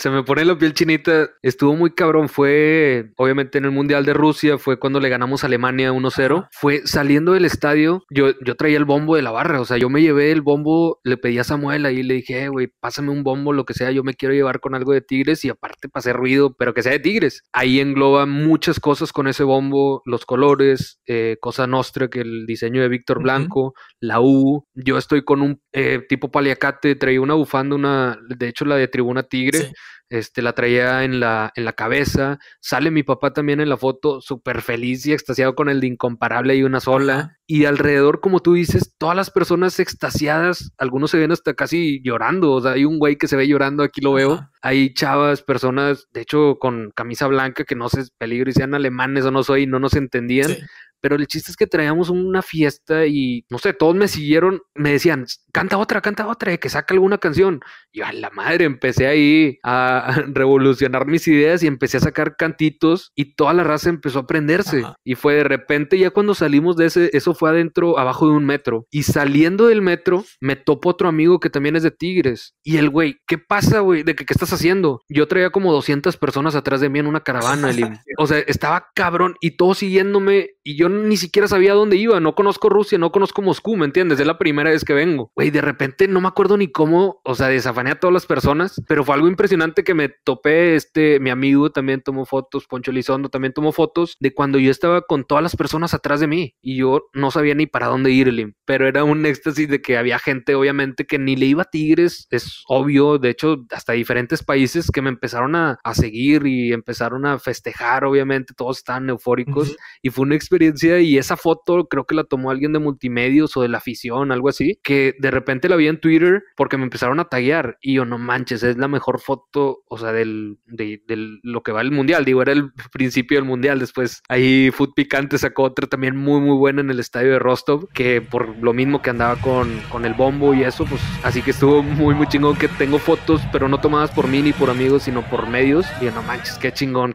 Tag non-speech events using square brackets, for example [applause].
se me pone la piel chinita. Estuvo muy cabrón. Fue, obviamente, en el Mundial de Rusia, fue cuando le ganamos a Alemania 1-0. Fue saliendo del estadio, yo, yo traía el bombo de la barra. O sea, yo me llevé el bombo, le pedí a Samuel ahí, le dije, eh, güey, pásame un bombo, lo que sea. Yo me quiero llevar con algo de Tigres y aparte para ruido, pero que sea de Tigres. Ahí engloba muchas cosas con ese bombo, los colores, eh, Cosa Nostra, que el diseño de Víctor Blanco, la U. Yo estoy con un eh, tipo paliacate, traía una bufanda, una, de hecho, la de Tribuna Tigre este, la traía en la, en la cabeza, sale mi papá también en la foto, súper feliz y extasiado con el de incomparable y una sola, y alrededor, como tú dices, todas las personas extasiadas, algunos se ven hasta casi llorando, o sea, hay un güey que se ve llorando, aquí lo veo, hay chavas, personas, de hecho, con camisa blanca que no sé peligro y sean alemanes o no soy, no nos entendían. Pero el chiste es que traíamos una fiesta y no sé, todos me siguieron, me decían, canta otra, canta otra, eh, que saca alguna canción. Y a la madre, empecé ahí a revolucionar mis ideas y empecé a sacar cantitos y toda la raza empezó a aprenderse. Y fue de repente, ya cuando salimos de ese, eso fue adentro, abajo de un metro. Y saliendo del metro, me topo otro amigo que también es de Tigres. Y el güey, ¿qué pasa, güey? ¿De qué estás haciendo? Yo traía como 200 personas atrás de mí en una caravana, [laughs] o sea, estaba cabrón y todo siguiéndome y yo ni siquiera sabía dónde iba, no conozco Rusia, no conozco Moscú, ¿me entiendes? Es la primera vez que vengo. Güey, de repente no me acuerdo ni cómo, o sea, desafané a todas las personas, pero fue algo impresionante que me topé, este, mi amigo también tomó fotos, Poncho Lizondo también tomó fotos de cuando yo estaba con todas las personas atrás de mí y yo no sabía ni para dónde irle, pero era un éxtasis de que había gente, obviamente, que ni le iba a Tigres, es obvio, de hecho, hasta diferentes países que me empezaron a, a seguir y empezaron a festejar obviamente, todos están eufóricos y fue una experiencia y esa foto creo que la tomó alguien de multimedios o de la afición, algo así, que de repente la vi en Twitter porque me empezaron a taggear y yo no manches, es la mejor foto, o sea, de, lo que va el mundial, digo, era el principio del mundial, después ahí Food Picante sacó otra también muy muy buena en el estadio de Rostov, que por lo mismo que andaba con, con el bombo y eso, pues así que estuvo muy muy chingón que tengo fotos, pero no tomadas por mí ni por amigos, sino por medios. Y yo, no manches, qué chingón